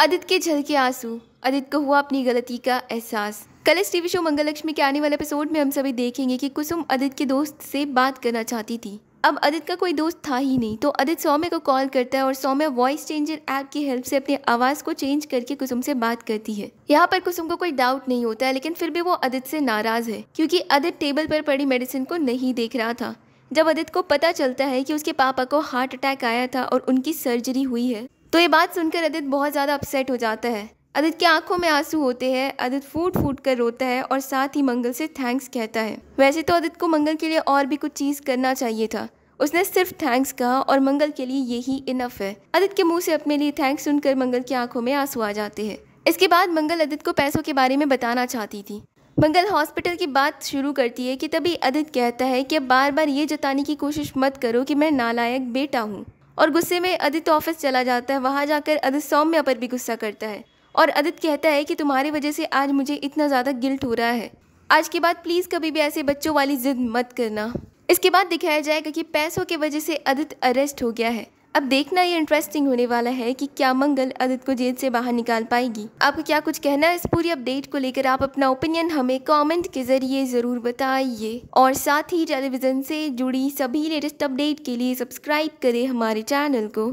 अदित के झल के आंसू अदित को हुआ अपनी गलती का एहसास कल इस टीवी शो लक्ष्मी के आने वाले एपिसोड में हम सभी देखेंगे कि कुसुम अदित के दोस्त से बात करना चाहती थी अब अदित का कोई दोस्त था ही नहीं तो अदित सौम्य को कॉल करता है और सौम्य वॉइस चेंजर ऐप की हेल्प से अपनी आवाज़ को चेंज करके कुसुम से बात करती है यहाँ पर कुसुम को कोई डाउट नहीं होता है लेकिन फिर भी वो अदित से नाराज़ है क्योंकि अदित टेबल पर पड़ी मेडिसिन को नहीं देख रहा था जब अदित को पता चलता है कि उसके पापा को हार्ट अटैक आया था और उनकी सर्जरी हुई है तो ये बात सुनकर अदित बहुत ज़्यादा अपसेट हो जाता है अदित की आंखों में आंसू होते हैं अदित फूट फूट कर रोता है और साथ ही मंगल से थैंक्स कहता है वैसे तो अदित को मंगल के लिए और भी कुछ चीज़ करना चाहिए था उसने सिर्फ थैंक्स कहा और मंगल के लिए यही इनफ है अदित के मुंह से अपने लिए थैंक्स सुनकर मंगल की आंखों में आंसू आ जाते हैं इसके बाद मंगल अदित को पैसों के बारे में बताना चाहती थी मंगल हॉस्पिटल की बात शुरू करती है कि तभी अदित कहता है कि अब बार बार ये जताने की कोशिश मत करो कि मैं नालायक बेटा हूँ और गुस्से में अदित तो ऑफिस चला जाता है वहाँ जाकर अदित सौम्य पर भी गुस्सा करता है और अदित कहता है कि तुम्हारी वजह से आज मुझे इतना ज़्यादा गिल्ट हो रहा है आज के बाद प्लीज़ कभी भी ऐसे बच्चों वाली जिद मत करना इसके बाद दिखाया जाएगा कि पैसों के वजह से अदित अरेस्ट हो गया है अब देखना ये इंटरेस्टिंग होने वाला है कि क्या मंगल आदित्य को जेल से बाहर निकाल पाएगी आपको क्या कुछ कहना है इस पूरी अपडेट को लेकर आप अपना ओपिनियन हमें कमेंट के जरिए ज़रूर बताइए और साथ ही टेलीविज़न से जुड़ी सभी लेटेस्ट अपडेट के लिए सब्सक्राइब करें हमारे चैनल को